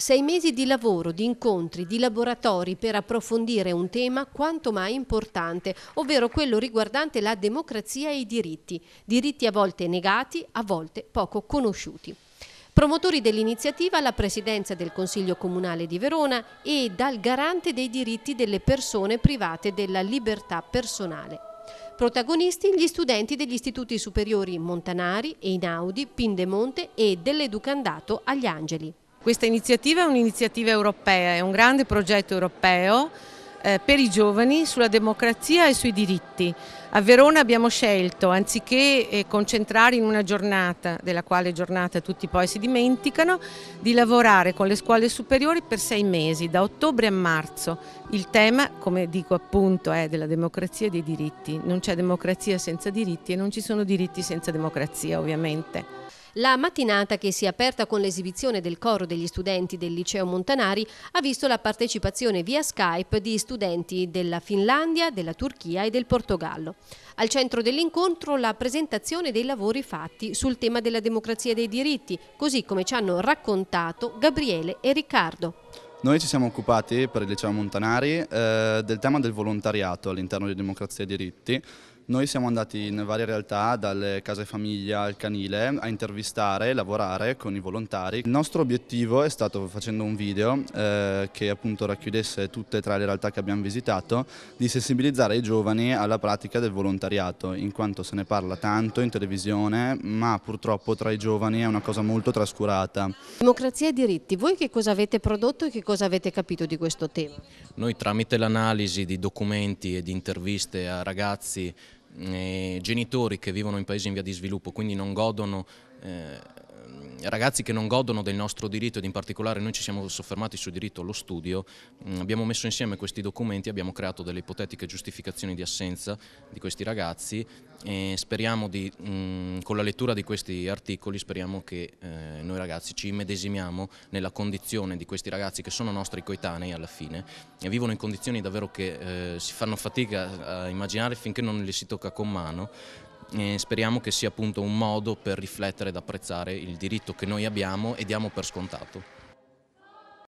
Sei mesi di lavoro, di incontri, di laboratori per approfondire un tema quanto mai importante, ovvero quello riguardante la democrazia e i diritti, diritti a volte negati, a volte poco conosciuti. Promotori dell'iniziativa la Presidenza del Consiglio Comunale di Verona e dal Garante dei diritti delle persone private della libertà personale. Protagonisti gli studenti degli istituti superiori Montanari, Einaudi, Pindemonte e dell'Educandato agli Angeli. Questa iniziativa è un'iniziativa europea, è un grande progetto europeo eh, per i giovani sulla democrazia e sui diritti. A Verona abbiamo scelto, anziché eh, concentrare in una giornata, della quale giornata tutti poi si dimenticano, di lavorare con le scuole superiori per sei mesi, da ottobre a marzo. Il tema, come dico appunto, è della democrazia e dei diritti. Non c'è democrazia senza diritti e non ci sono diritti senza democrazia, ovviamente. La mattinata che si è aperta con l'esibizione del coro degli studenti del liceo Montanari ha visto la partecipazione via Skype di studenti della Finlandia, della Turchia e del Portogallo. Al centro dell'incontro la presentazione dei lavori fatti sul tema della democrazia e dei diritti, così come ci hanno raccontato Gabriele e Riccardo. Noi ci siamo occupati per il liceo Montanari eh, del tema del volontariato all'interno di Democrazia e Diritti noi siamo andati in varie realtà, dalle case famiglia al canile, a intervistare, e lavorare con i volontari. Il nostro obiettivo è stato, facendo un video eh, che appunto racchiudesse tutte e tre le realtà che abbiamo visitato, di sensibilizzare i giovani alla pratica del volontariato, in quanto se ne parla tanto in televisione, ma purtroppo tra i giovani è una cosa molto trascurata. Democrazia e diritti, voi che cosa avete prodotto e che cosa avete capito di questo tema? Noi tramite l'analisi di documenti e di interviste a ragazzi eh, genitori che vivono in paesi in via di sviluppo, quindi non godono eh, ragazzi che non godono del nostro diritto ed in particolare noi ci siamo soffermati sul diritto allo studio, mm, abbiamo messo insieme questi documenti, abbiamo creato delle ipotetiche giustificazioni di assenza di questi ragazzi e speriamo di, mm, con la lettura di questi articoli speriamo che eh, noi ragazzi ci immedesimiamo nella condizione di questi ragazzi che sono nostri coetanei alla fine e vivono in condizioni davvero che eh, si fanno fatica a immaginare finché non li si tocca con mano e speriamo che sia appunto un modo per riflettere ed apprezzare il diritto che noi abbiamo e diamo per scontato.